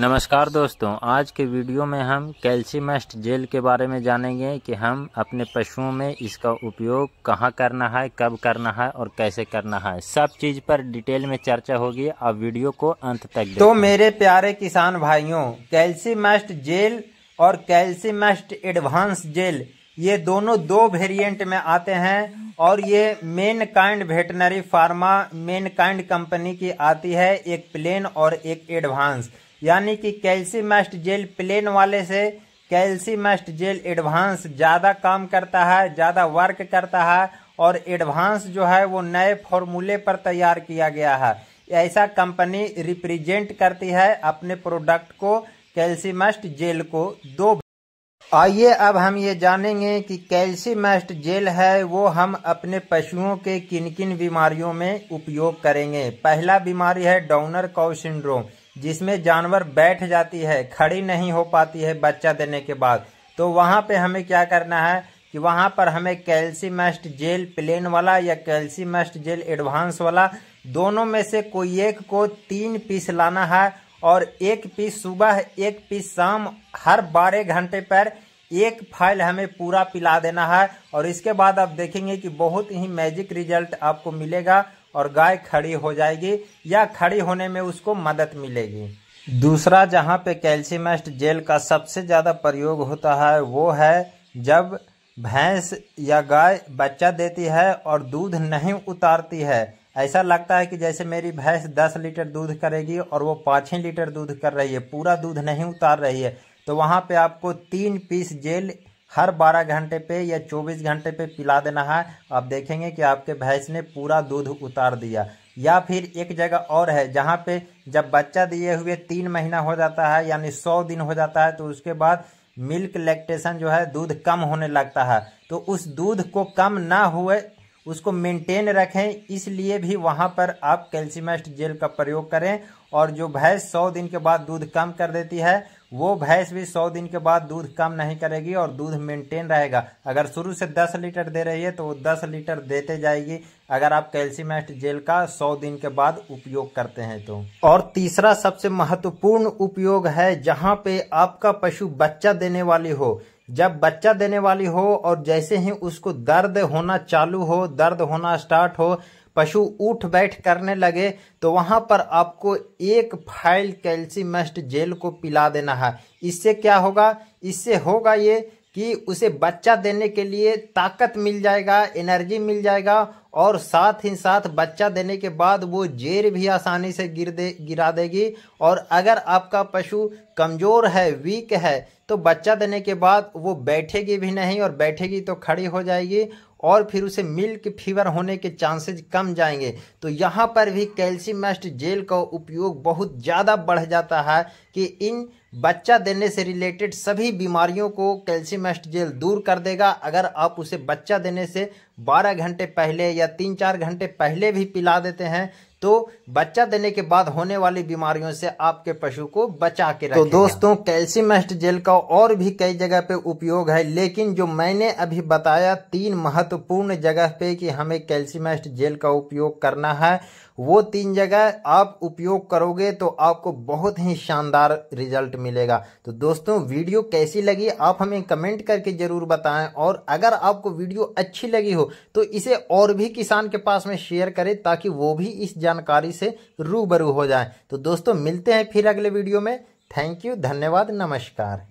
नमस्कार दोस्तों आज के वीडियो में हम कैल्शियमस्ट जेल के बारे में जानेंगे कि हम अपने पशुओं में इसका उपयोग कहाँ करना है कब करना है और कैसे करना है सब चीज़ पर डिटेल में चर्चा होगी आप वीडियो को अंत तक तो मेरे प्यारे किसान भाइयों कैल्शियमस्ट जेल और कैल्शियमस्ट एडवांस जेल ये दोनों दो वेरिएंट में आते हैं और ये Mankind veterinary pharma Mankind company की आती है एक प्लेन और एक एडवांस यानी कि कैल्सीमेस्ट जेल प्लेन वाले से मस्ट जेल एडवांस ज़्यादा काम करता है ज़्यादा वर्क करता है और एडवांस जो है वो नए फॉर्मूले पर तैयार किया गया है ऐसा कंपनी रिप्रेजेंट करती है अपने प्रोडक्ट को मस्ट जेल को दो आइए अब हम ये जानेंगे कि कैल्सीमेस्ट जेल है वो हम अपने पशुओं के किन किन बीमारियों में उपयोग करेंगे पहला बीमारी है डाउनर काउ सिंड्रोम जिसमें जानवर बैठ जाती है खड़ी नहीं हो पाती है बच्चा देने के बाद तो वहाँ पे हमें क्या करना है कि वहाँ पर हमें कैल्सीमेस्ट जेल प्लेन वाला या कैल्सीमेस्ट जेल एडवांस वाला दोनों में से कोई एक को तीन पीस लाना है और एक पीस सुबह एक पीस शाम हर बारह घंटे पर एक फाइल हमें पूरा पिला देना है और इसके बाद आप देखेंगे कि बहुत ही मैजिक रिजल्ट आपको मिलेगा और गाय खड़ी हो जाएगी या खड़ी होने में उसको मदद मिलेगी दूसरा जहाँ पे कैल्शियमस्ट जेल का सबसे ज़्यादा प्रयोग होता है वो है जब भैंस या गाय बच्चा देती है और दूध नहीं उतारती है ऐसा लगता है कि जैसे मेरी भैंस दस लीटर दूध करेगी और वो पाँच ही लीटर दूध कर रही है पूरा दूध नहीं उतार रही है तो वहाँ पे आपको तीन पीस जेल हर 12 घंटे पे या 24 घंटे पे पिला देना है आप देखेंगे कि आपके भैंस ने पूरा दूध उतार दिया या फिर एक जगह और है जहाँ पे जब बच्चा दिए हुए तीन महीना हो जाता है यानी सौ दिन हो जाता है तो उसके बाद मिल्क लैक्टेशन जो है दूध कम होने लगता है तो उस दूध को कम ना हुए उसको मेंटेन रखें इसलिए भी वहाँ पर आप कैल्शियमेस्ट जेल का प्रयोग करें और जो भैंस सौ दिन के बाद दूध कम कर देती है वो भैंस भी सौ दिन के बाद दूध कम नहीं करेगी और दूध मेंटेन रहेगा अगर शुरू से दस लीटर दे रही है तो वो दस लीटर देते जाएगी अगर आप कैल्शियमेस्ट जेल का सौ दिन के बाद उपयोग करते हैं तो और तीसरा सबसे महत्वपूर्ण उपयोग है जहाँ पे आपका पशु बच्चा देने वाली हो जब बच्चा देने वाली हो और जैसे ही उसको दर्द होना चालू हो दर्द होना स्टार्ट हो पशु उठ बैठ करने लगे तो वहाँ पर आपको एक फाइल कैल्सीमस्ट जेल को पिला देना है इससे क्या होगा इससे होगा ये कि उसे बच्चा देने के लिए ताकत मिल जाएगा एनर्जी मिल जाएगा और साथ ही साथ बच्चा देने के बाद वो जेर भी आसानी से गिर दे गिरा देगी और अगर आपका पशु कमज़ोर है वीक है तो बच्चा देने के बाद वो बैठेगी भी नहीं और बैठेगी तो खड़ी हो जाएगी और फिर उसे मिल्क फीवर होने के चांसेज कम जाएंगे तो यहाँ पर भी कैल्शियम जेल का उपयोग बहुत ज़्यादा बढ़ जाता है कि इन बच्चा देने से रिलेटेड सभी बीमारियों को कैल्शियम जेल दूर कर देगा अगर आप उसे बच्चा देने से बारह घंटे पहले या तीन चार घंटे पहले भी पिला देते हैं तो बच्चा देने के बाद होने वाली बीमारियों से आपके पशु को बचा के तो दोस्तों कैल्सियमेस्ट जेल का और भी कई जगह पे उपयोग है लेकिन जो मैंने अभी बताया तीन महत्वपूर्ण जगह पे कि हमें कैल्सियमेस्ट जेल का उपयोग करना है वो तीन जगह आप उपयोग करोगे तो आपको बहुत ही शानदार रिजल्ट मिलेगा तो दोस्तों वीडियो कैसी लगी आप हमें कमेंट करके जरूर बताएं और अगर आपको वीडियो अच्छी लगी हो तो इसे और भी किसान के पास में शेयर करें ताकि वो भी इस जानकारी से रूबरू हो जाए तो दोस्तों मिलते हैं फिर अगले वीडियो में थैंक यू धन्यवाद नमस्कार